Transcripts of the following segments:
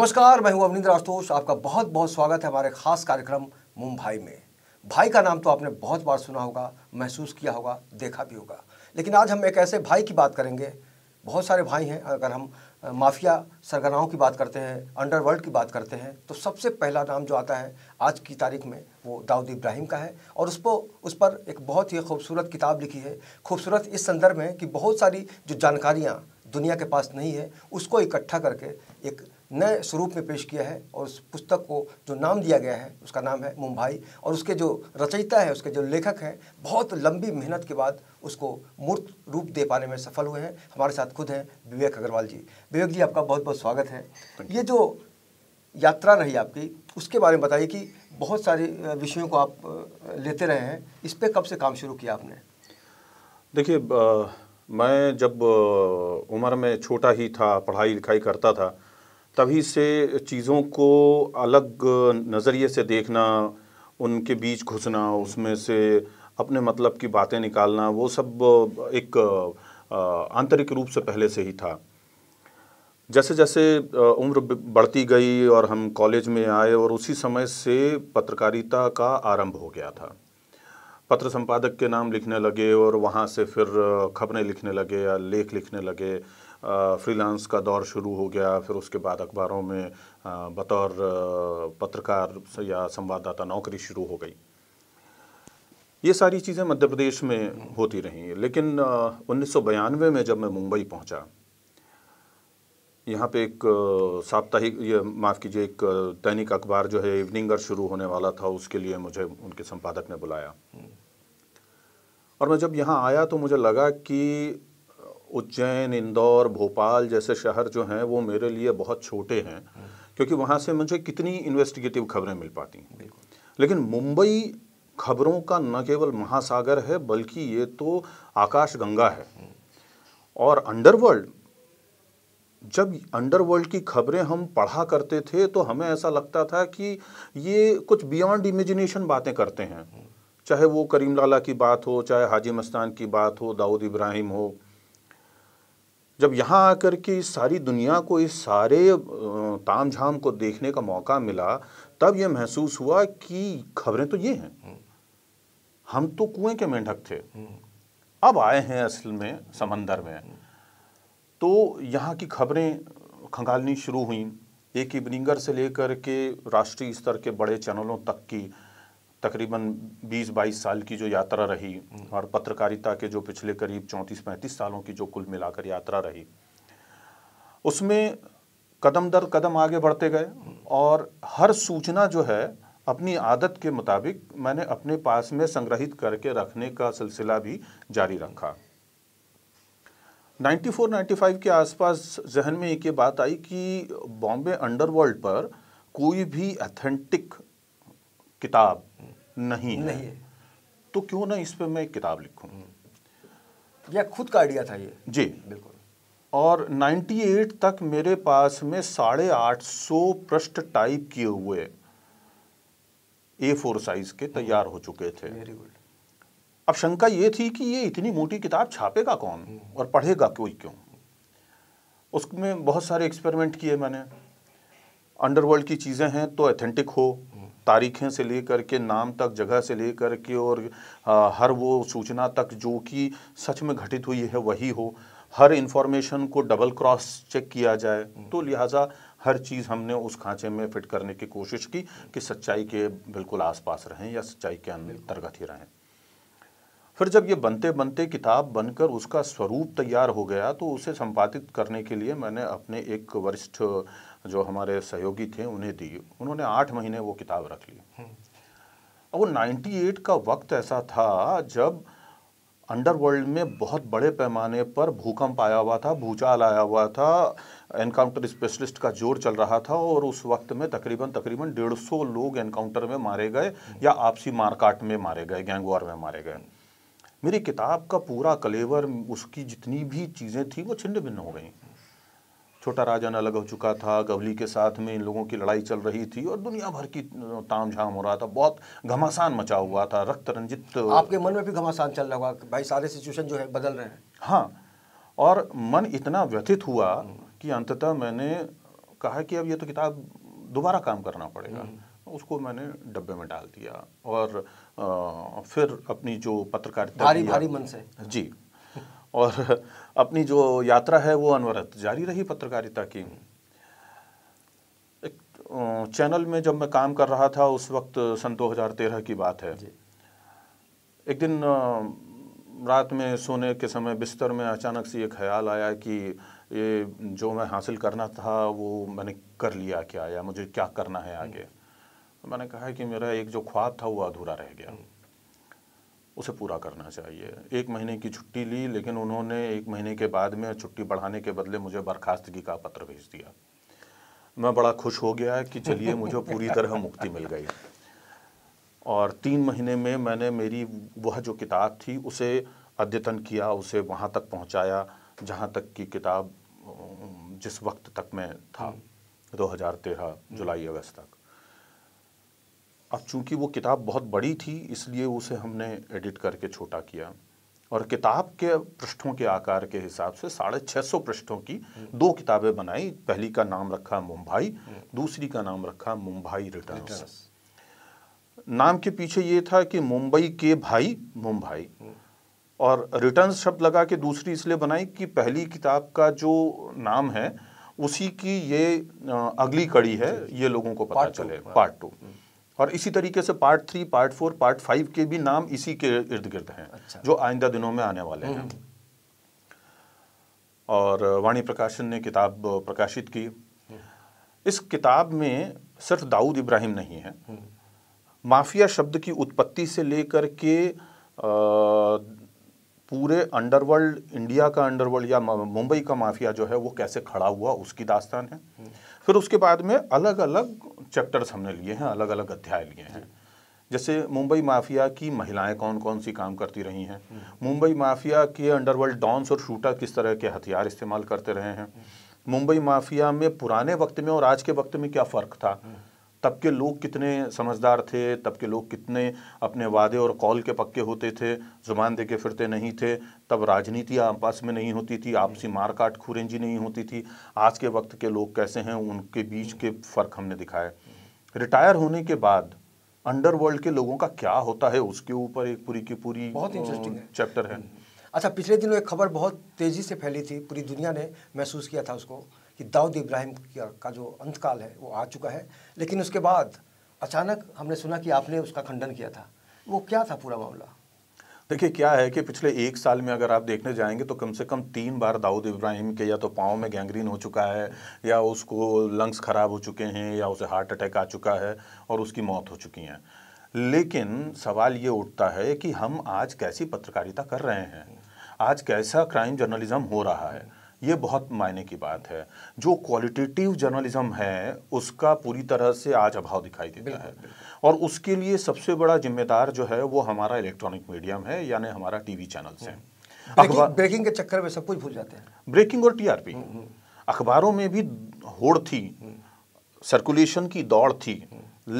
नमस्कार मैं हूं अवनिंद्र आशुतोष आपका बहुत बहुत स्वागत है हमारे खास कार्यक्रम मुंबई में भाई का नाम तो आपने बहुत बार सुना होगा महसूस किया होगा देखा भी होगा लेकिन आज हम एक ऐसे भाई की बात करेंगे बहुत सारे भाई हैं अगर हम माफिया सरगनाओं की बात करते हैं अंडरवर्ल्ड की बात करते हैं तो सबसे पहला नाम जो आता है आज की तारीख में वो दाऊद इब्राहिम का है और उस पर उस पर एक बहुत ही खूबसूरत किताब लिखी है खूबसूरत इस संदर्भ में कि बहुत सारी जो जानकारियाँ दुनिया के पास नहीं है उसको इकट्ठा करके एक नए स्वरूप में पेश किया है और उस पुस्तक को जो नाम दिया गया है उसका नाम है मुंबई और उसके जो रचयिता है उसके जो लेखक हैं बहुत लंबी मेहनत के बाद उसको मूर्त रूप दे पाने में सफल हुए हैं हमारे साथ खुद हैं विवेक अग्रवाल जी विवेक जी आपका बहुत बहुत स्वागत है ये जो यात्रा रही आपकी उसके बारे में बताइए कि बहुत सारे विषयों को आप लेते रहे हैं इस पर कब से काम शुरू किया आपने देखिए मैं जब उम्र में छोटा ही था पढ़ाई लिखाई करता था तभी से चीज़ों को अलग नज़रिए से देखना उनके बीच घुसना उसमें से अपने मतलब की बातें निकालना वो सब एक आंतरिक रूप से पहले से ही था जैसे जैसे उम्र बढ़ती गई और हम कॉलेज में आए और उसी समय से पत्रकारिता का आरंभ हो गया था पत्र संपादक के नाम लिखने लगे और वहाँ से फिर खबरें लिखने लगे या लेख लिखने लगे फ्रीलांस का दौर शुरू हो गया फिर उसके बाद अखबारों में बतौर पत्रकार या संवाददाता नौकरी शुरू हो गई ये सारी चीज़ें मध्य प्रदेश में होती रहीं लेकिन उन्नीस में जब मैं मुंबई पहुंचा यहाँ पे एक साप्ताहिक ये माफ़ कीजिए एक दैनिक अखबार जो है इवनिंगर शुरू होने वाला था उसके लिए मुझे उनके संपादक ने बुलाया हम्म। और मैं जब यहाँ आया तो मुझे लगा कि उज्जैन इंदौर भोपाल जैसे शहर जो हैं वो मेरे लिए बहुत छोटे हैं क्योंकि वहाँ से मुझे कितनी इन्वेस्टिगेटिव खबरें मिल पाती हैं लेकिन मुंबई खबरों का न केवल महासागर है बल्कि ये तो आकाश गंगा है और अंडरवर्ल्ड जब अंडरवर्ल्ड की खबरें हम पढ़ा करते थे तो हमें ऐसा लगता था कि ये कुछ बियॉन्ड इमेजिनेशन बातें करते हैं चाहे वो करीम लाला की बात हो चाहे हाजी मस्तान की बात हो दाऊद इब्राहिम हो जब यहाँ आकर के सारी दुनिया को इस सारे ताम झाम को देखने का मौका मिला तब ये महसूस हुआ कि खबरें तो ये हैं हम्म। हम तो कुएं के मेंढक थे हम्म। अब आए हैं असल में समंदर में हम्म। तो यहाँ की खबरें खंगालनी शुरू हुई एक इबनिंगर से लेकर के राष्ट्रीय स्तर के बड़े चैनलों तक की तकरीबन 20-22 साल की जो यात्रा रही हम्म। और पत्रकारिता के जो पिछले करीब 34-35 सालों की जो कुल मिलाकर यात्रा रही उसमें कदम दर कदम आगे बढ़ते गए और हर सूचना जो है अपनी आदत के मुताबिक मैंने अपने पास में संग्रहित करके रखने का सिलसिला भी जारी रखा 94-95 के आसपास जहन में एक ये बात आई कि बॉम्बे अंडरवर्ल्ड पर कोई भी अथेंटिक किताब नहीं है नहीं है तो क्यों ना इस पर मैं किताब लिखूं यह खुद का आइडिया था ये जी बिल्कुल और 98 तक मेरे पास में साढ़े आठ सौ पृष्ठ टाइप किए हुए ए फोर साइज के तैयार हो चुके थे वेरी गुड अब शंका ये थी कि ये इतनी मोटी किताब छापेगा कौन हम्म। और पढ़ेगा कोई क्यों उसमें बहुत सारे एक्सपेरिमेंट किए मैंने अंडरवर्ल्ड की चीज़ें हैं तो एथेंटिक हो तारीखें से लेकर के नाम तक जगह से लेकर के और आ, हर वो सूचना तक जो कि सच में घटित हुई है वही हो हर इंफॉर्मेशन को डबल क्रॉस चेक किया जाए तो लिहाजा हर चीज़ हमने उस खांचे में फिट करने की कोशिश की कि सच्चाई के बिल्कुल आसपास रहें या सच्चाई के अंतर्गत ही रहें फिर जब ये बनते बनते किताब बनकर उसका स्वरूप तैयार हो गया तो उसे संपादित करने के लिए मैंने अपने एक वरिष्ठ जो हमारे सहयोगी थे उन्हें दी उन्होंने आठ महीने वो किताब रख ली हम्म। वो एट का वक्त ऐसा था जब अंडरवर्ल्ड में बहुत बड़े पैमाने पर भूकंप आया हुआ था भूचाल आया हुआ था एनकाउंटर स्पेशलिस्ट का जोर चल रहा था और उस वक्त में तकरीबन तकरीबन डेढ़ सौ लोग एनकाउंटर में मारे गए या आपसी मारकाट में मारे गए गैंगवार में मारे गए मेरी किताब का पूरा कलेवर उसकी जितनी भी चीज़ें थी वो छिन्न भिन्न हो गई छोटा राजा अलग हो चुका था गवली के साथ में इन लोगों की लड़ाई चल रही थी और दुनिया भर की ताम झाम हो रहा था बहुत घमासान मचा हुआ था रक्त रंजित आपके मन में भी घमासान चल रहा भाई सारे सिचुएशन जो है बदल रहे हैं हाँ और मन इतना व्यथित हुआ कि अंततः मैंने कहा कि अब ये तो किताब दोबारा काम करना पड़ेगा हम्म। उसको मैंने डब्बे में डाल दिया और फिर अपनी जो पत्रकारिता भारी भारी मन से जी और अपनी जो यात्रा है वो अनवरत जारी रही पत्रकारिता की एक चैनल में जब मैं काम कर रहा था उस वक्त सन 2013 की बात है एक दिन रात में सोने के समय बिस्तर में अचानक से ये ख्याल आया कि ये जो मैं हासिल करना था वो मैंने कर लिया क्या या मुझे क्या करना है आगे तो मैंने कहा कि मेरा एक जो ख्वाब था वो अधूरा रह गया हम्म। उसे पूरा करना चाहिए एक महीने की छुट्टी ली लेकिन उन्होंने एक महीने के बाद में छुट्टी बढ़ाने के बदले मुझे बर्खास्तगी का पत्र भेज दिया मैं बड़ा खुश हो गया कि चलिए मुझे पूरी तरह मुक्ति मिल गई और तीन महीने में मैंने मेरी वह जो किताब थी उसे अद्यतन किया उसे वहाँ तक पहुँचाया जहाँ तक की किताब जिस वक्त तक मैं था 2013 हम्म। हम्म। जुलाई अगस्त तक अब चूंकि वो किताब बहुत बड़ी थी इसलिए उसे हमने एडिट करके छोटा किया और किताब के पृष्ठों के आकार के हिसाब से साढ़े छः सौ पृष्ठों की दो किताबें बनाई पहली का नाम रखा मुंबई दूसरी का नाम रखा मुंबई रिटर्न नाम के पीछे ये था कि मुंबई के भाई मुंबई और रिटर्न शब्द लगा के दूसरी इसलिए बनाई कि पहली किताब का जो नाम है उसी की ये अगली कड़ी है ये लोगों को पता चले पार्ट हाँ। हम्म। टू और इसी तरीके से part three part four part five के भी नाम इसी के इर्द गिर्द हैं अच्छा। जो आइंदा दिनों में आने वाले हैं हम्म। और वाणी प्रकाशन ने किताब प्रकाशित की हम्म। इस किताब में सिर्फ दाऊद इब्राहिम नहीं है हम्म। माफिया शब्द की उत्पत्ति से लेकर के पूरे अंडरवर्ल्ड इंडिया का अंडरवर्ल्ड या मुंबई का माफिया जो है वो कैसे खड़ा हुआ उसकी दास्तान है फिर उसके बाद में अलग अलग चैप्टर्स हमने लिए हैं अलग अलग अध्याय लिए हैं जैसे मुंबई माफिया की महिलाएं कौन कौन सी काम करती रही हैं मुंबई माफिया के अंडरवर्ल्ड डॉन्स और शूटर किस तरह के हथियार इस्तेमाल करते रहे हैं मुंबई माफिया में पुराने वक्त में और आज के वक्त में क्या फ़र्क था तब के लोग कितने समझदार थे तब के लोग कितने अपने वादे और कॉल के पक्के होते थे जुबान दे के फिरते नहीं थे तब राजनीति आपस में नहीं होती थी आपसी मार काट खुरेंजी नहीं होती थी आज के वक्त के लोग कैसे हैं उनके बीच के फ़र्क हमने दिखाए रिटायर होने के बाद अंडरवर्ल्ड के लोगों का क्या होता है उसके ऊपर एक पूरी की पूरी बहुत इंटरेस्टिंग चैप्टर है हम्म। अच्छा पिछले दिनों एक खबर बहुत तेज़ी से फैली थी पूरी दुनिया ने महसूस किया था उसको कि दाऊद इब्राहिम का जो अंतकाल है वो आ चुका है लेकिन उसके बाद अचानक हमने सुना कि आपने उसका खंडन किया था वो क्या था पूरा मामला देखिए क्या है कि पिछले एक साल में अगर आप देखने जाएंगे तो कम से कम तीन बार दाऊद इब्राहिम के या तो पाँव में गैंग्रीन हो चुका है या उसको लंग्स खराब हो चुके हैं या उसे हार्ट अटैक आ चुका है और उसकी मौत हो चुकी है लेकिन सवाल ये उठता है कि हम आज कैसी पत्रकारिता कर रहे हैं आज कैसा क्राइम जर्नलिज्म हो रहा है ये बहुत मायने की बात है जो क्वालिटेटिव जर्नलिज्म है उसका पूरी तरह से आज अभाव दिखाई देता है और उसके लिए सबसे बड़ा जिम्मेदार जो है वो हमारा इलेक्ट्रॉनिक मीडियम है यानी हमारा टीवी चैनल्स है ब्रेकिंग, ब्रेकिंग के चक्कर में सब कुछ भूल जाते हैं ब्रेकिंग और टीआरपी हम्म, हम्म। अखबारों में भी होड़ थी सर्कुलेशन हम्म। की दौड़ थी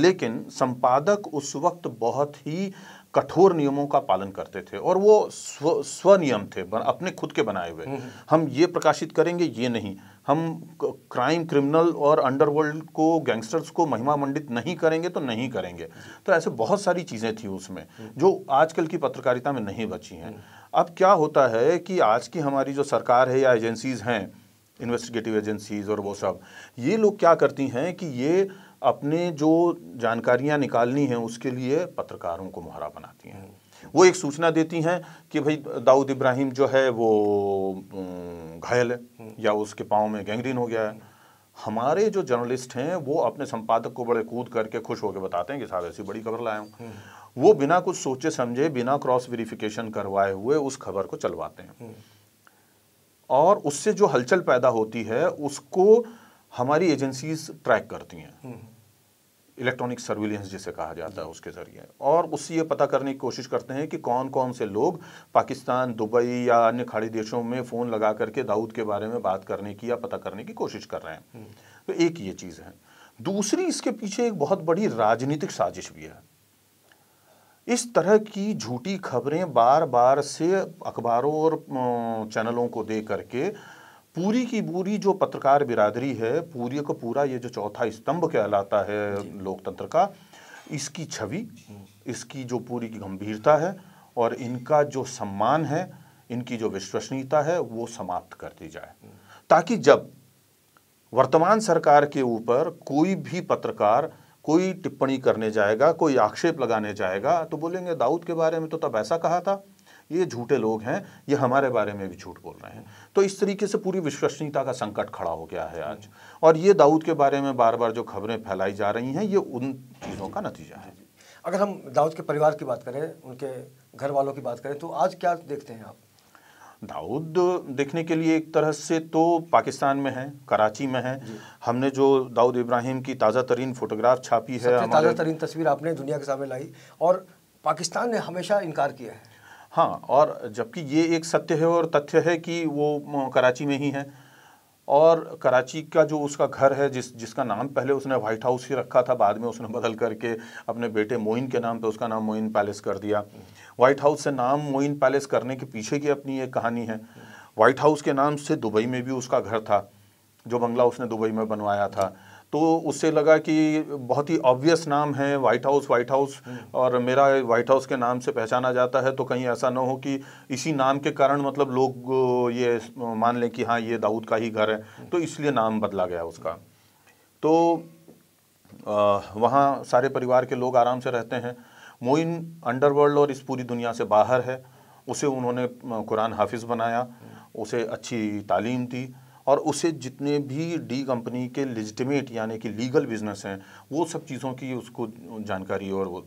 लेकिन संपादक उस वक्त बहुत ही कठोर नियमों का पालन करते थे और वो स्व स्वनियम थे अपने खुद के बनाए हुए हम्म। हम ये प्रकाशित करेंगे ये नहीं हम क्राइम क्रिमिनल और अंडरवर्ल्ड को गैंगस्टर्स को महिमा मंडित नहीं करेंगे तो नहीं करेंगे तो ऐसे बहुत सारी चीज़ें थी उसमें हम्म। जो आजकल की पत्रकारिता में नहीं बची हैं हम्म। अब क्या होता है कि आज की हमारी जो सरकार है या एजेंसीज़ हैं इन्वेस्टिगेटिव एजेंसीज़ और वो सब ये लोग क्या करती हैं कि ये अपने जो जानकारियां निकालनी हैं उसके लिए पत्रकारों को मुहरा बनाती हैं हम्म। वो एक सूचना देती हैं कि भाई दाऊद इब्राहिम जो है वो घायल है हम्म। या उसके पाँव में गैंग्रीन हो गया है हमारे जो जर्नलिस्ट हैं वो अपने संपादक को बड़े कूद करके खुश होकर बताते हैं कि साहब ऐसी बड़ी खबर लाया हूँ हम्म। वो बिना कुछ सोचे समझे बिना क्रॉस वेरिफिकेशन करवाए हुए उस खबर को चलवाते हैं और उससे जो हलचल पैदा होती है उसको हमारी एजेंसीज ट्रैक करती हैं इलेक्ट्रॉनिक सर्विलेंस जिसे कहा जाता है उसके ज़रिए और उससे ये पता करने की कोशिश करते हैं कि कौन कौन से लोग पाकिस्तान दुबई या अन्य खाड़ी देशों में फ़ोन लगा करके दाऊद के बारे में बात करने की या पता करने की कोशिश कर रहे हैं तो एक ये चीज़ है दूसरी इसके पीछे एक बहुत बड़ी राजनीतिक साजिश भी है इस तरह की झूठी खबरें बार बार से अखबारों और चैनलों को दे करके पूरी की पूरी जो पत्रकार बिरादरी है पूरी का पूरा ये जो चौथा स्तंभ कहलाता है लोकतंत्र का इसकी छवि इसकी जो पूरी की गंभीरता है और इनका जो सम्मान है इनकी जो विश्वसनीयता है वो समाप्त कर दी जाए ताकि जब वर्तमान सरकार के ऊपर कोई भी पत्रकार कोई टिप्पणी करने जाएगा कोई आक्षेप लगाने जाएगा तो बोलेंगे दाऊद के बारे में तो तब ऐसा कहा था ये झूठे लोग हैं ये हमारे बारे में भी झूठ बोल रहे हैं तो इस तरीके से पूरी विश्वसनीयता का संकट खड़ा हो गया है आज और ये दाऊद के बारे में बार बार जो खबरें फैलाई जा रही हैं ये उन चीज़ों का नतीजा है अगर हम दाऊद के परिवार की बात करें उनके घर वालों की बात करें तो आज क्या देखते हैं आप दाऊद देखने के लिए एक तरह से तो पाकिस्तान में है कराची में है हमने जो दाऊद इब्राहिम की ताज़ा तरीन फोटोग्राफ छापी है ताज़ा तरीन तस्वीर आपने दुनिया के सामने लाई और पाकिस्तान ने हमेशा इनकार किया है हाँ और जबकि ये एक सत्य है और तथ्य है कि वो कराची में ही है और कराची का जो उसका घर है जिस जिसका नाम पहले उसने व्हाइट हाउस ही रखा था बाद में उसने बदल करके अपने बेटे मोइन के नाम पे उसका नाम मोइन पैलेस कर दिया व्हाइट हाउस से नाम मोइन पैलेस करने के पीछे की अपनी एक कहानी है व्हाइट हाउस के नाम से दुबई में भी उसका घर था जो बंगला उसने दुबई में बनवाया था तो उससे लगा कि बहुत ही ऑब्वियस नाम है वाइट हाउस वाइट हाउस और मेरा वाइट हाउस के नाम से पहचाना जाता है तो कहीं ऐसा ना हो कि इसी नाम के कारण मतलब लोग ये मान लें कि हाँ ये दाऊद का ही घर है तो इसलिए नाम बदला गया उसका तो वहाँ सारे परिवार के लोग आराम से रहते हैं मोइन अंडरवर्ल्ड और इस पूरी दुनिया से बाहर है उसे उन्होंने कुरान हाफिज़ बनाया उसे अच्छी तालीम दी और उसे जितने भी डी कंपनी के लिजिटमेट यानी कि लीगल बिजनेस हैं वो सब चीज़ों की उसको जानकारी और वो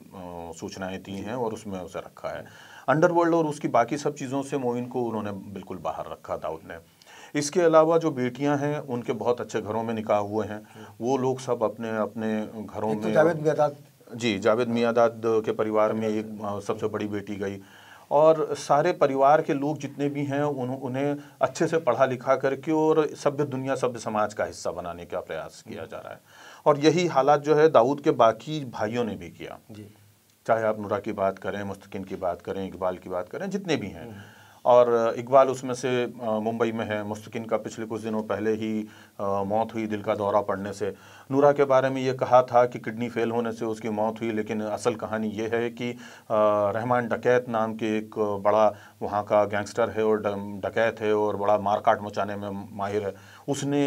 सूचनाएँ दी हैं और उसमें उसे रखा है अंडरवर्ल्ड और उसकी बाकी सब चीज़ों से मोइन को उन्होंने बिल्कुल बाहर रखा दाऊद ने इसके अलावा जो बेटियां हैं उनके बहुत अच्छे घरों में निकाह हुए हैं वो लोग सब अपने अपने घरों तो में तो जावेद मियादाद जी जावेद मियादाद के परिवार में एक सबसे बड़ी बेटी गई और सारे परिवार के लोग जितने भी हैं उन, उन्हें अच्छे से पढ़ा लिखा करके और सभ्य दुनिया सभ्य समाज का हिस्सा बनाने का प्रयास किया जा रहा है और यही हालात जो है दाऊद के बाकी भाइयों ने भी किया चाहे आप नुरा की बात करें मुस्तकिन की बात करें इकबाल की बात करें जितने भी हैं हम्म। और इकबाल उसमें से मुंबई में है मुस्तकिन का पिछले कुछ दिनों पहले ही मौत हुई दिल का दौरा पड़ने से नूरा के बारे में ये कहा था कि किडनी फेल होने से उसकी मौत हुई लेकिन असल कहानी ये है कि रहमान डकैत नाम के एक बड़ा वहाँ का गैंगस्टर है और डकैत है और बड़ा मारकाट मचाने में माहिर है उसने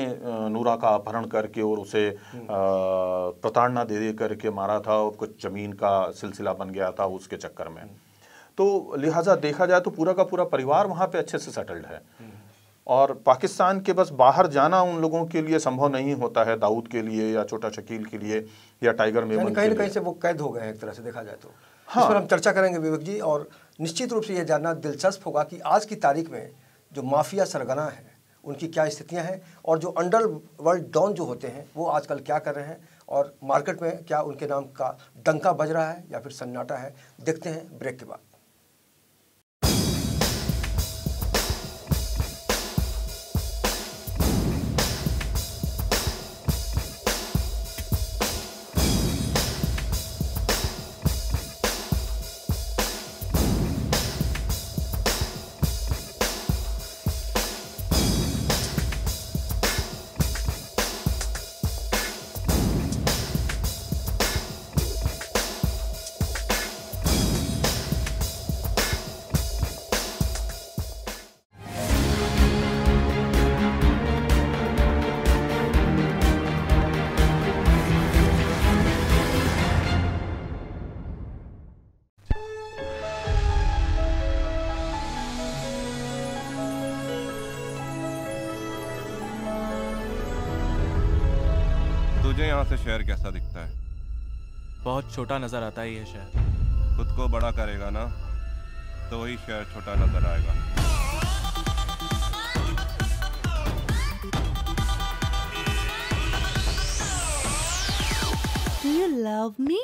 नूरा का अपहरण करके और उसे हम्म। प्रताड़ना दे दे करके मारा था और कुछ ज़मीन का सिलसिला बन गया था उसके चक्कर में हम्म। तो लिहाजा देखा जाए तो पूरा का पूरा परिवार वहाँ पे अच्छे से सेटल्ड है और पाकिस्तान के बस बाहर जाना उन लोगों के लिए संभव नहीं होता है दाऊद के लिए या छोटा शकील के लिए या टाइगर मेमन कहीं ना कहीं से वो कैद हो गए हैं एक तरह से देखा जाए तो हाँ इस पर हम चर्चा करेंगे विवेक जी और निश्चित रूप से यह जानना दिलचस्प होगा कि आज की तारीख में जो माफिया सरगना है उनकी क्या स्थितियाँ हैं और जो अंडर वर्ल्ड डॉन जो होते हैं वो आजकल क्या कर रहे हैं और मार्केट में क्या उनके नाम का दंका बज रहा है या फिर सन्नाटा है देखते हैं ब्रेक के बाद तुझे यहाँ से शहर कैसा दिखता है बहुत छोटा नजर आता है है शहर खुद को बड़ा करेगा ना तो वही शहर छोटा नजर आएगा Do you love me?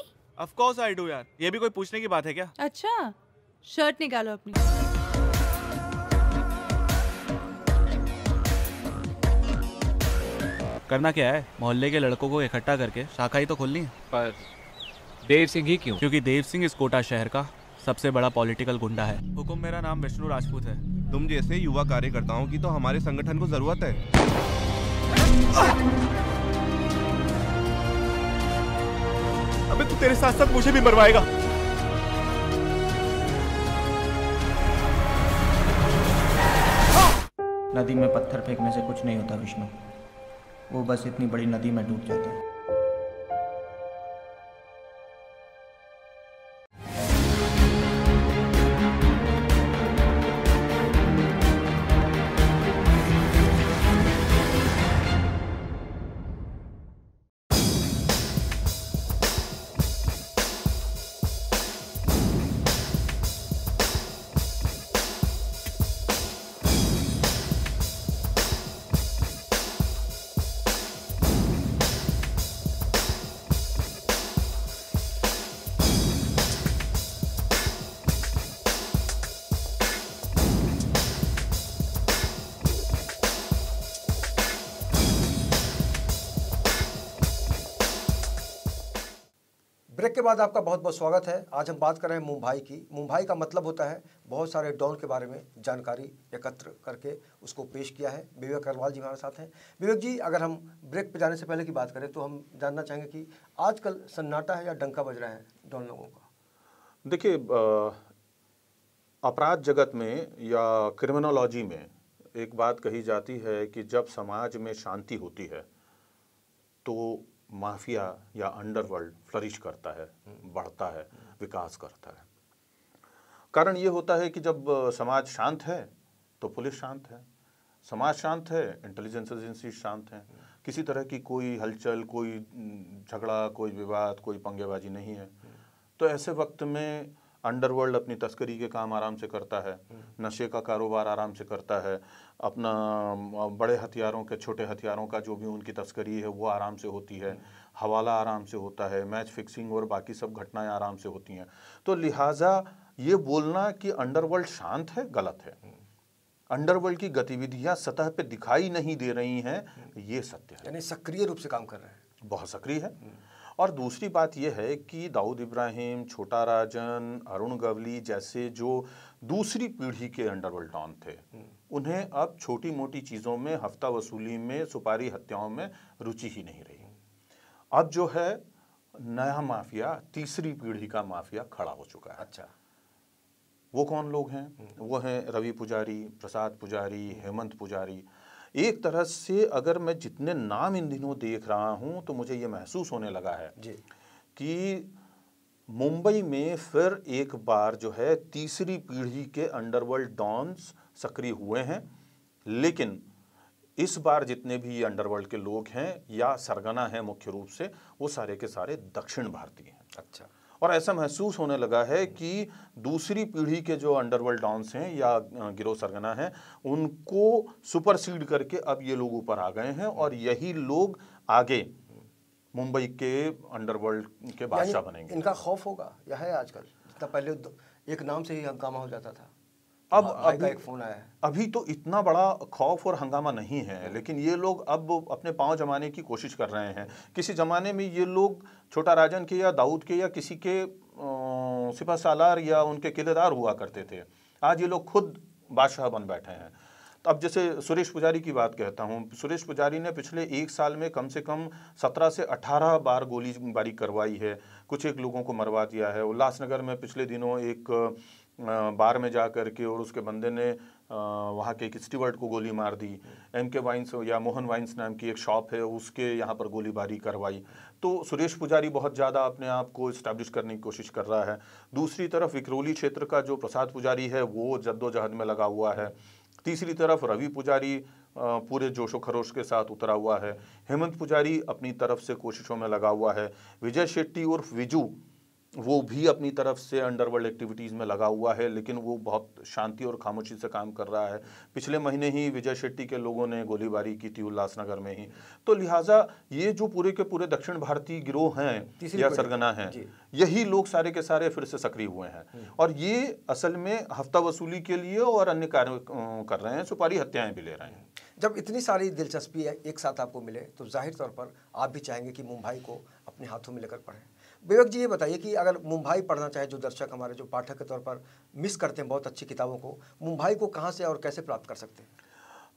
Of course I do यार ये भी कोई पूछने की बात है क्या अच्छा शर्ट निकालो अपनी करना क्या है मोहल्ले के लड़कों को इकट्ठा करके शाखा ही तो खोलनी है पर देव सिंह ही क्यों क्योंकि देव सिंह इस कोटा शहर का सबसे बड़ा पॉलिटिकल गुंडा है हुकुम मेरा नाम विष्णु राजपूत है तुम जैसे युवा कार्यकर्ताओं की तो हमारे संगठन को जरूरत है अबे तू तेरे साथ साथ मुझे भी मरवाएगा नदी में पत्थर फेंकने से कुछ नहीं होता विष्णु वो बस इतनी बड़ी नदी में डूब जाता है के बाद आपका बहुत बहुत स्वागत है आज हम बात कर रहे हैं मुंबई की मुंबई का मतलब होता है बहुत सारे डॉन के बारे में जानकारी एकत्र करके उसको पेश किया है विवेक अग्रवाल जी हमारे साथ हैं विवेक जी अगर हम ब्रेक पर जाने से पहले की बात करें तो हम जानना चाहेंगे कि आजकल सन्नाटा है या डंका बज रहा है डॉन लोगों का देखिए अपराध जगत में या क्रिमिनोलॉजी में एक बात कही जाती है कि जब समाज में शांति होती है तो माफिया या अंडरवर्ल्ड फ्लरिश करता है बढ़ता है विकास करता है कारण ये होता है कि जब समाज शांत है तो पुलिस शांत है समाज शांत है इंटेलिजेंस एजेंसी शांत है किसी तरह की कोई हलचल कोई झगड़ा कोई विवाद कोई पंगेबाजी नहीं है तो ऐसे वक्त में अंडरवर्ल्ड अपनी तस्करी के काम आराम से करता है हम्म। नशे का कारोबार आराम से करता है अपना बड़े हथियारों के छोटे हथियारों का जो भी उनकी तस्करी है वो आराम से होती है हम्म। हवाला आराम से होता है मैच फिक्सिंग और बाकी सब घटनाएं आराम से होती हैं तो लिहाजा ये बोलना कि अंडरवर्ल्ड शांत है गलत है हम्म। अंडरवर्ल्ड की गतिविधियां सतह पर दिखाई नहीं दे रही हैं ये सत्य है यानी सक्रिय रूप से काम कर रहे हैं बहुत सक्रिय है और दूसरी बात यह है कि दाऊद इब्राहिम छोटा राजन अरुण गवली जैसे जो दूसरी पीढ़ी के अंडरवर्ल्ड डॉन थे हम्म। उन्हें अब छोटी मोटी चीज़ों में हफ्ता वसूली में सुपारी हत्याओं में रुचि ही नहीं रही अब जो है नया माफिया तीसरी पीढ़ी का माफिया खड़ा हो चुका है अच्छा वो कौन लोग हैं हम्म। वो हैं रवि पुजारी प्रसाद पुजारी हेमंत पुजारी एक तरह से अगर मैं जितने नाम इन दिनों देख रहा हूँ तो मुझे ये महसूस होने लगा है जी कि मुंबई में फिर एक बार जो है तीसरी पीढ़ी के अंडरवर्ल्ड डॉन्स सक्रिय हुए हैं लेकिन इस बार जितने भी अंडरवर्ल्ड के लोग हैं या सरगना है मुख्य रूप से वो सारे के सारे दक्षिण भारतीय हैं अच्छा और ऐसा महसूस होने लगा है कि दूसरी पीढ़ी के जो अंडरवर्ल्ड डॉन्स हैं या गिरोह सरगना हैं उनको सुपरसीड करके अब ये लोग ऊपर आ गए हैं और यही लोग आगे मुंबई के अंडरवर्ल्ड के बादशाह बनेंगे इनका खौफ होगा यह है आजकल पहले एक नाम से ही हंगामा हो जाता था अब हाँ, अभी एक फोन आया अभी तो इतना बड़ा खौफ और हंगामा नहीं है लेकिन ये लोग अब अपने पांव जमाने की कोशिश कर रहे हैं किसी ज़माने में ये लोग छोटा राजन के या दाऊद के या किसी के सिपा सालार या उनके किलेदार हुआ करते थे आज ये लोग खुद बादशाह बन बैठे हैं तो अब जैसे सुरेश पुजारी की बात कहता हूँ सुरेश पुजारी ने पिछले एक साल में कम से कम सत्रह से अठारह बार गोलीबारी करवाई है कुछ एक लोगों को मरवा दिया है उल्लासनगर में पिछले दिनों एक बार में जा कर के और उसके बंदे ने वहाँ के एक स्टीवर्ट को गोली मार दी एम के वाइन्स या मोहन वाइन्स नाम की एक शॉप है उसके यहाँ पर गोलीबारी करवाई तो सुरेश पुजारी बहुत ज़्यादा अपने आप को इस्टेब्लिश करने की कोशिश कर रहा है दूसरी तरफ विक्रोली क्षेत्र का जो प्रसाद पुजारी है वो जद्दोजहद में लगा हुआ है तीसरी तरफ रवि पुजारी पूरे जोशो खरोश के साथ उतरा हुआ है हेमंत पुजारी अपनी तरफ से कोशिशों में लगा हुआ है विजय शेट्टी उर्फ विजू वो भी अपनी तरफ से अंडरवर्ल्ड एक्टिविटीज़ में लगा हुआ है लेकिन वो बहुत शांति और खामोशी से काम कर रहा है पिछले महीने ही विजय शेट्टी के लोगों ने गोलीबारी की थी उल्लासनगर में ही तो लिहाजा ये जो पूरे के पूरे दक्षिण भारतीय गिरोह हैं या सरगना हैं यही लोग सारे के सारे फिर से सक्रिय हुए हैं हम्म। और ये असल में हफ्ता वसूली के लिए और अन्य कार्य कर रहे हैं सुपारी हत्याएं भी ले रहे हैं जब इतनी सारी दिलचस्पी एक साथ आपको मिले तो जाहिर तौर पर आप भी चाहेंगे कि मुंबई को अपने हाथों में लेकर पढ़ें विवेक जी ये बताइए कि अगर मुंबई पढ़ना चाहे जो दर्शक हमारे जो पाठक के तौर पर मिस करते हैं बहुत अच्छी किताबों को मुंबई को कहाँ से और कैसे प्राप्त कर सकते हैं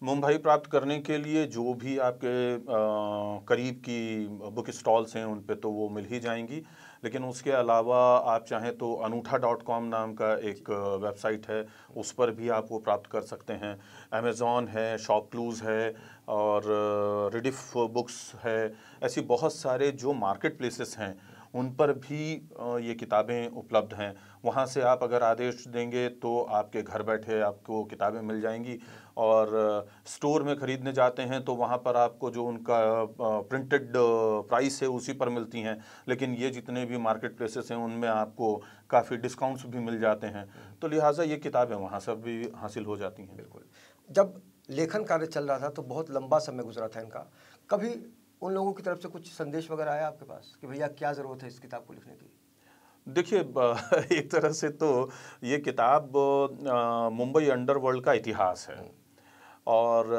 मुंबई प्राप्त करने के लिए जो भी आपके आ, करीब की बुक स्टॉल्स हैं उन पे तो वो मिल ही जाएंगी लेकिन उसके अलावा आप चाहें तो अनूठा डॉट कॉम नाम का एक वेबसाइट है उस पर भी आप वो प्राप्त कर सकते हैं अमेज़ॉन है शॉप क्लूज़ है और रिडिफ बुक्स है ऐसी बहुत सारे जो मार्केट प्लेसेस हैं उन पर भी ये किताबें उपलब्ध हैं वहाँ से आप अगर आदेश देंगे तो आपके घर बैठे आपको किताबें मिल जाएंगी और स्टोर में ख़रीदने जाते हैं तो वहाँ पर आपको जो उनका प्रिंटेड प्राइस है उसी पर मिलती हैं लेकिन ये जितने भी मार्केट प्लेसेस हैं उनमें आपको काफ़ी डिस्काउंट्स भी मिल जाते हैं तो लिहाजा ये किताबें वहाँ से भी हासिल हो जाती हैं बिल्कुल जब लेखन कार्य चल रहा था तो बहुत लंबा समय गुजरा था इनका कभी उन लोगों की तरफ से कुछ संदेश वगैरह आया आपके पास कि भैया क्या ज़रूरत है इस किताब को लिखने की देखिए एक तरह से तो ये किताब मुंबई अंडरवर्ल्ड का इतिहास है हम्म। और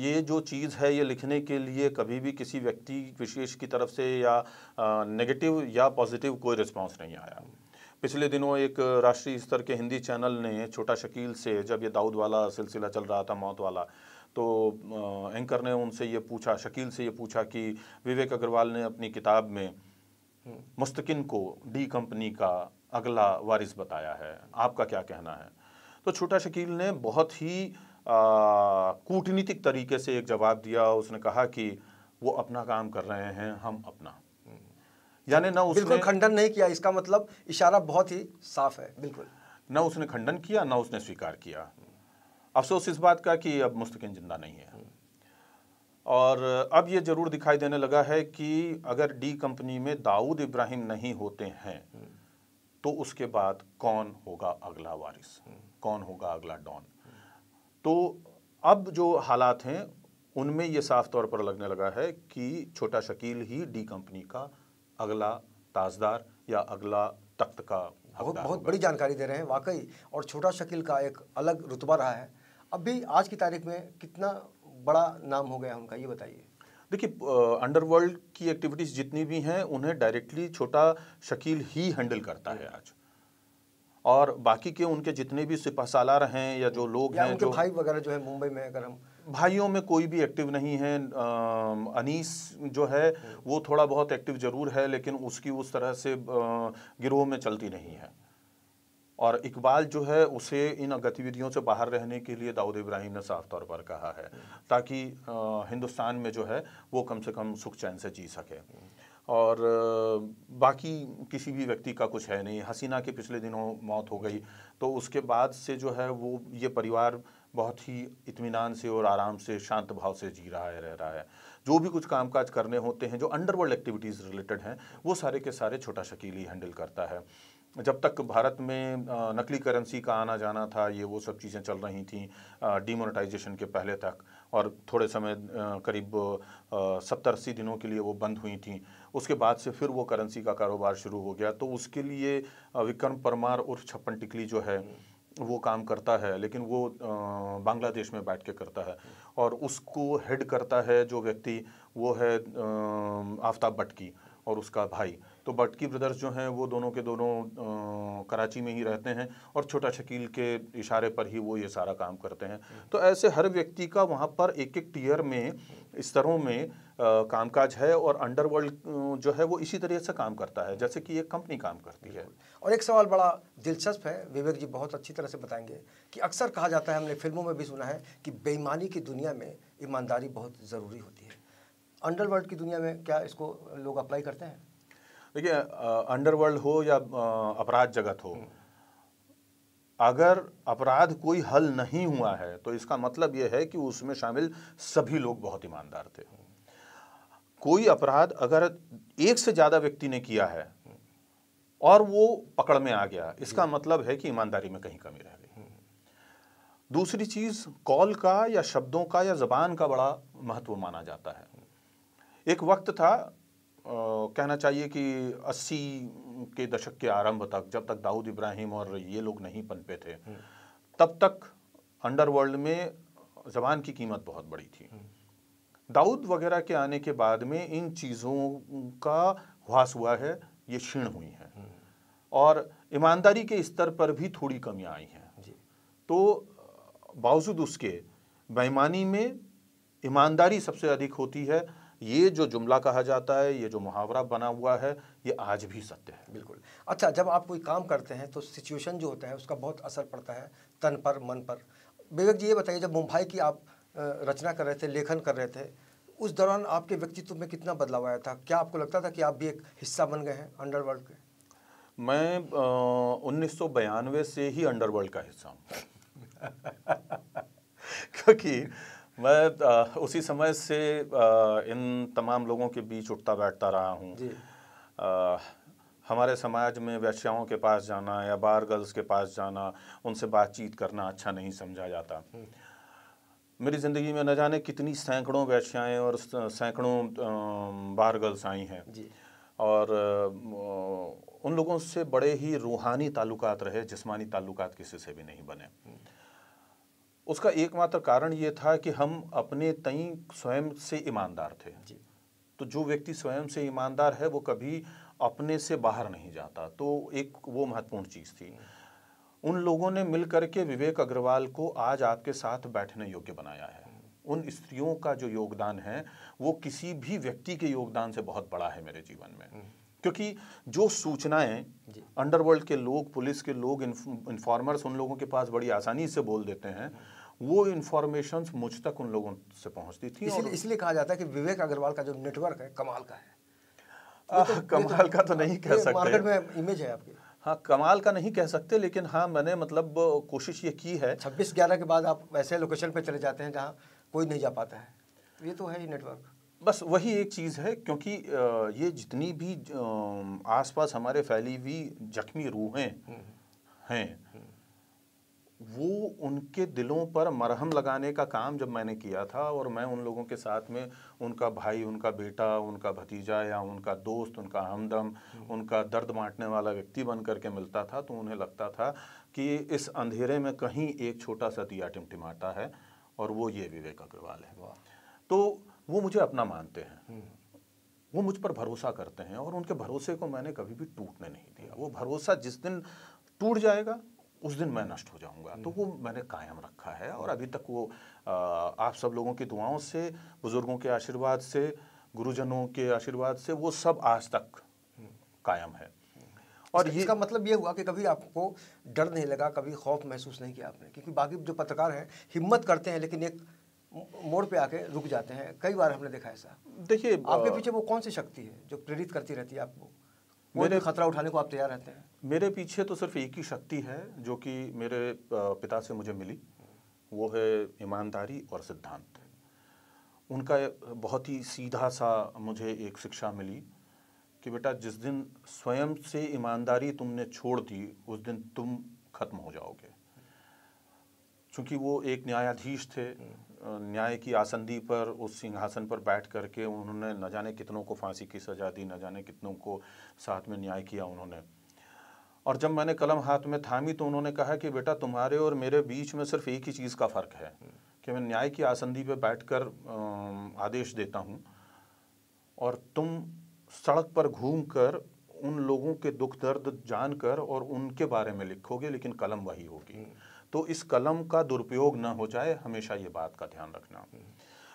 ये जो चीज़ है ये लिखने के लिए कभी भी किसी व्यक्ति विशेष की तरफ से या नेगेटिव या पॉजिटिव कोई रिस्पांस नहीं आया पिछले दिनों एक राष्ट्रीय स्तर के हिंदी चैनल ने छोटा शकील से जब ये दाऊद वाला सिलसिला चल रहा था मौत वाला तो एंकर ने उनसे ये पूछा शकील से ये पूछा कि विवेक अग्रवाल ने अपनी किताब में मुस्तकिन को डी कंपनी का अगला वारिस बताया है आपका क्या कहना है तो छोटा शकील ने बहुत ही कूटनीतिक तरीके से एक जवाब दिया उसने कहा कि वो अपना काम कर रहे हैं हम अपना यानी ना उसने खंडन नहीं किया इसका मतलब इशारा बहुत ही साफ है बिल्कुल ना उसने खंडन किया ना उसने स्वीकार किया अफसोस इस बात का कि अब मुस्तकिन जिंदा नहीं है और अब ये ज़रूर दिखाई देने लगा है कि अगर डी कंपनी में दाऊद इब्राहिम नहीं होते हैं तो उसके बाद कौन होगा अगला वारिस कौन होगा अगला डॉन तो अब जो हालात हैं उनमें ये साफ तौर पर लगने लगा है कि छोटा शकील ही डी कंपनी का अगला ताजदार या अगला तख्त का बहुत बहुत बड़ी जानकारी दे रहे हैं वाकई और छोटा शकील का एक अलग रुतबा रहा है अभी आज की तारीख में कितना बड़ा नाम हो गया उनका ये बताइए देखिए अंडरवर्ल्ड की एक्टिविटीज़ जितनी भी हैं उन्हें डायरेक्टली छोटा शकील ही हैंडल करता है आज और बाकी के उनके जितने भी सिपाहसालार हैं या जो लोग हैं जो भाई वगैरह जो है मुंबई में अगर हम भाइयों में कोई भी एक्टिव नहीं है आ, अनीस जो है वो थोड़ा बहुत एक्टिव ज़रूर है लेकिन उसकी उस तरह से गिरोह में चलती नहीं है और इकबाल जो है उसे इन गतिविधियों से बाहर रहने के लिए दाऊद इब्राहिम ने साफ तौर पर कहा है ताकि हिंदुस्तान में जो है वो कम से कम सुख चैन से जी सके और बाकी किसी भी व्यक्ति का कुछ है नहीं हसीना के पिछले दिनों मौत हो गई तो उसके बाद से जो है वो ये परिवार बहुत ही इतमान से और आराम से शांत भाव से जी रहा है रह रहा है जो भी कुछ कामकाज करने होते हैं जो अंडरवर्ल्ड एक्टिविटीज़ रिलेटेड हैं वो सारे के सारे छोटा शकील ही हैंडल करता है जब तक भारत में नकली करेंसी का आना जाना था ये वो सब चीज़ें चल रही थी डीमोनेटाइजेशन के पहले तक और थोड़े समय करीब सत्तर अस्सी दिनों के लिए वो बंद हुई थी उसके बाद से फिर वो करेंसी का कारोबार शुरू हो गया तो उसके लिए विक्रम परमार उर्फ छप्पन टिकली जो है वो काम करता है लेकिन वो बांग्लादेश में बैठ के करता है और उसको हेड करता है जो व्यक्ति वो है आफ्ताब भटकी और उसका भाई तो बटकी ब्रदर्स जो हैं वो दोनों के दोनों आ, कराची में ही रहते हैं और छोटा शकील के इशारे पर ही वो ये सारा काम करते हैं तो ऐसे हर व्यक्ति का वहाँ पर एक एक टीयर में स्तरों में कामकाज है और अंडरवर्ल्ड जो है वो इसी तरह से काम करता है जैसे कि एक कंपनी काम करती है और एक सवाल बड़ा दिलचस्प है विवेक जी बहुत अच्छी तरह से बताएंगे कि अक्सर कहा जाता है हमने फिल्मों में भी सुना है कि बेईमानी की दुनिया में ईमानदारी बहुत ज़रूरी होती है अंडरवर्ल्ड की दुनिया में क्या इसको लोग अप्लाई करते हैं देखिए अंडरवर्ल्ड हो या अपराध जगत हो अगर अपराध कोई हल नहीं हुआ है तो इसका मतलब यह है कि उसमें शामिल सभी लोग बहुत ईमानदार थे कोई अपराध अगर एक से ज़्यादा व्यक्ति ने किया है और वो पकड़ में आ गया इसका मतलब है कि ईमानदारी में कहीं कमी रह गई दूसरी चीज़ कॉल का या शब्दों का या ज़बान का बड़ा महत्व माना जाता है एक वक्त था कहना चाहिए कि 80 के दशक के आरंभ तक जब तक दाऊद इब्राहिम और ये लोग नहीं पनपे थे हम्म। तब तक अंडरवर्ल्ड में ज़बान की कीमत बहुत बड़ी थी हम्म। दाऊद वगैरह के आने के बाद में इन चीज़ों का हुआस हुआ है ये क्षीण हुई है हम्म। और ईमानदारी के स्तर पर भी थोड़ी कमियां आई हैं तो बावजूद उसके बेईमानी में ईमानदारी सबसे अधिक होती है ये जो जुमला कहा जाता है ये जो मुहावरा बना हुआ है ये आज भी सत्य है बिल्कुल अच्छा जब आप कोई काम करते हैं तो सिचुएशन जो होता है उसका बहुत असर पड़ता है तन पर मन पर विवेक जी ये बताइए जब मुंबई की आप रचना कर रहे थे लेखन कर रहे थे उस दौरान आपके व्यक्तित्व में कितना बदलाव आया था क्या आपको लगता था कि आप भी एक हिस्सा बन गए हैं अंडरवर्ल्ड के मैं उन्नीस से ही अंडरवर्ल्ड का हिस्सा हूँ क्योंकि मैं आ, उसी समय से आ, इन तमाम लोगों के बीच उठता बैठता रहा हूँ हमारे समाज में वैश्याओं के पास जाना या बार गर्ल्स के पास जाना उनसे बातचीत करना अच्छा नहीं समझा जाता हम्म। मेरी ज़िंदगी में न जाने कितनी सैकड़ों वैश्याएँ और सैकड़ों बार गर्ल्स आई हैं और उन लोगों से बड़े ही रूहानी ताल्लुकात रहे जिस्मानी ताल्लुकात किसी से भी नहीं बने हम्म। उसका एकमात्र कारण ये था कि हम अपने तई स्वयं से ईमानदार थे जी। तो जो व्यक्ति स्वयं से ईमानदार है वो कभी अपने से बाहर नहीं जाता तो एक वो महत्वपूर्ण चीज़ थी उन लोगों ने मिलकर के विवेक अग्रवाल को आज आपके साथ बैठने योग्य बनाया है उन स्त्रियों का जो योगदान है वो किसी भी व्यक्ति के योगदान से बहुत बड़ा है मेरे जीवन में हम्म। क्योंकि जो सूचनाएं अंडरवर्ल्ड के लोग पुलिस के लोग इन्फॉर्मर्स उन लोगों के पास बड़ी आसानी से बोल देते हैं वो इन्फॉर्मेशन मुझ तक उन लोगों से पहुंचती थी इसलिए इसलिए कहा जाता है कि विवेक अग्रवाल का जो नेटवर्क है कमाल का है तो- कमाल का तो नहीं कह सकते मार्केट में इमेज है आपकी हाँ कमाल का नहीं कह सकते लेकिन हाँ मैंने मतलब कोशिश ये की है छब्बीस ग्यारह के बाद आप ऐसे लोकेशन पे चले जाते हैं जहाँ कोई नहीं जा पाता है ये तो है ही नेटवर्क बस वही एक चीज़ है क्योंकि ये जितनी भी आसपास हमारे फैली हुई जख्मी रूहें हम्म, हम्म। हैं हम्म। वो उनके दिलों पर मरहम लगाने का काम जब मैंने किया था और मैं उन लोगों के साथ में उनका भाई उनका बेटा उनका भतीजा या उनका दोस्त उनका हमदम उनका दर्द बांटने वाला व्यक्ति बन करके मिलता था तो उन्हें लगता था कि इस अंधेरे में कहीं एक छोटा सा दिया टिमटिमाता है और वो ये विवेक अग्रवाल है तो वो मुझे अपना मानते हैं हम्म। वो मुझ पर भरोसा करते हैं और उनके भरोसे को मैंने कभी भी टूटने नहीं दिया वो भरोसा जिस दिन टूट जाएगा उस दिन मैं नष्ट हो जाऊंगा तो वो हम्म। मैंने कायम रखा है और अभी तक वो आप सब लोगों की दुआओं से बुज़ुर्गों के आशीर्वाद से गुरुजनों के आशीर्वाद से वो सब आज तक हम्म। कायम है और ये इसका मतलब ये हुआ कि कभी आपको डर नहीं लगा कभी खौफ महसूस नहीं किया आपने क्योंकि बाकी जो पत्रकार हैं हिम्मत करते हैं लेकिन एक मोड़ पे आके रुक जाते हैं कई बार हमने देखा ऐसा देखिए आपके पीछे वो कौन सी शक्ति है जो प्रेरित करती रहती है आपको मेरे खतरा उठाने को आप तैयार रहते हैं मेरे पीछे तो सिर्फ एक ही शक्ति है जो कि मेरे पिता से मुझे मिली वो है ईमानदारी और सिद्धांत उनका बहुत ही सीधा सा मुझे एक शिक्षा मिली कि बेटा जिस दिन स्वयं से ईमानदारी तुमने छोड़ दी उस दिन तुम खत्म हो जाओगे क्योंकि वो एक न्यायाधीश थे हम्म। न्याय की आसंदी पर उस सिंहासन पर बैठ करके उन्होंने न जाने कितनों को फांसी की सजा दी न जाने कितनों को साथ में न्याय किया उन्होंने और जब मैंने कलम हाथ में थामी तो उन्होंने कहा कि बेटा तुम्हारे और मेरे बीच में सिर्फ एक ही चीज़ का फ़र्क है हम्म। कि मैं न्याय की आसंदी पर बैठ आदेश देता हूँ और तुम सड़क पर घूम उन लोगों के दुख दर्द जानकर और उनके बारे में लिखोगे लेकिन कलम वही होगी हम्म। तो इस कलम का दुरुपयोग ना हो जाए हमेशा ये बात का ध्यान रखना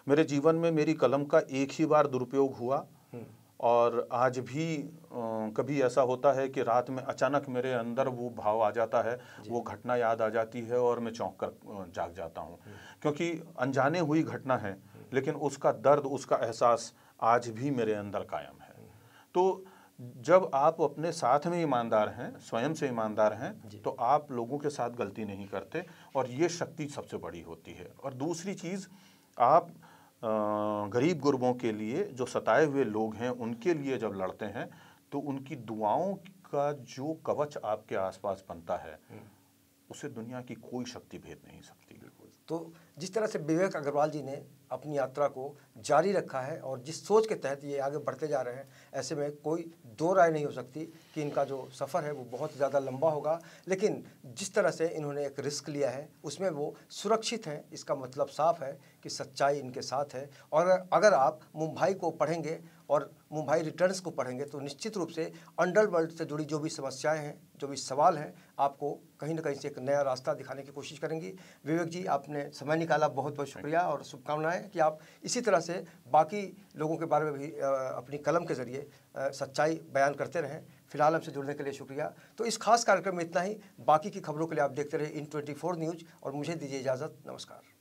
मेरे जीवन में मेरी कलम का एक ही बार दुरुपयोग हुआ और आज भी आ, कभी ऐसा होता है कि रात में अचानक मेरे अंदर वो भाव आ जाता है वो घटना याद आ जाती है और मैं चौंक कर जाग जाता हूँ क्योंकि अनजाने हुई घटना है लेकिन उसका दर्द उसका एहसास आज भी मेरे अंदर कायम है तो जब आप अपने साथ में ईमानदार हैं स्वयं से ईमानदार हैं तो आप लोगों के साथ गलती नहीं करते और ये शक्ति सबसे बड़ी होती है और दूसरी चीज़ आप गरीब गुरबों के लिए जो सताए हुए लोग हैं उनके लिए जब लड़ते हैं तो उनकी दुआओं का जो कवच आपके आसपास बनता है हम्म। उसे दुनिया की कोई शक्ति भेद नहीं सकती बिल्कुल तो जिस तरह से विवेक अग्रवाल जी ने अपनी यात्रा को जारी रखा है और जिस सोच के तहत ये आगे बढ़ते जा रहे हैं ऐसे में कोई दो राय नहीं हो सकती कि इनका जो सफ़र है वो बहुत ज़्यादा लंबा होगा लेकिन जिस तरह से इन्होंने एक रिस्क लिया है उसमें वो सुरक्षित हैं इसका मतलब साफ है कि सच्चाई इनके साथ है और अगर आप मुंबई को पढ़ेंगे और मुंबई रिटर्न्स को पढ़ेंगे तो निश्चित रूप से अंडर वर्ल्ड से जुड़ी जो भी समस्याएं हैं जो भी सवाल हैं आपको कहीं ना कहीं से एक नया रास्ता दिखाने की कोशिश करेंगी विवेक जी आपने समय निकाला बहुत बहुत शुक्रिया और शुभकामनाएं कि आप इसी तरह से बाकी लोगों के बारे में भी अपनी कलम के ज़रिए सच्चाई बयान करते रहें फिलहाल हमसे जुड़ने के लिए शुक्रिया तो इस खास कार्यक्रम में इतना ही बाकी की खबरों के लिए आप देखते रहे इन ट्वेंटी न्यूज़ और मुझे दीजिए इजाज़त नमस्कार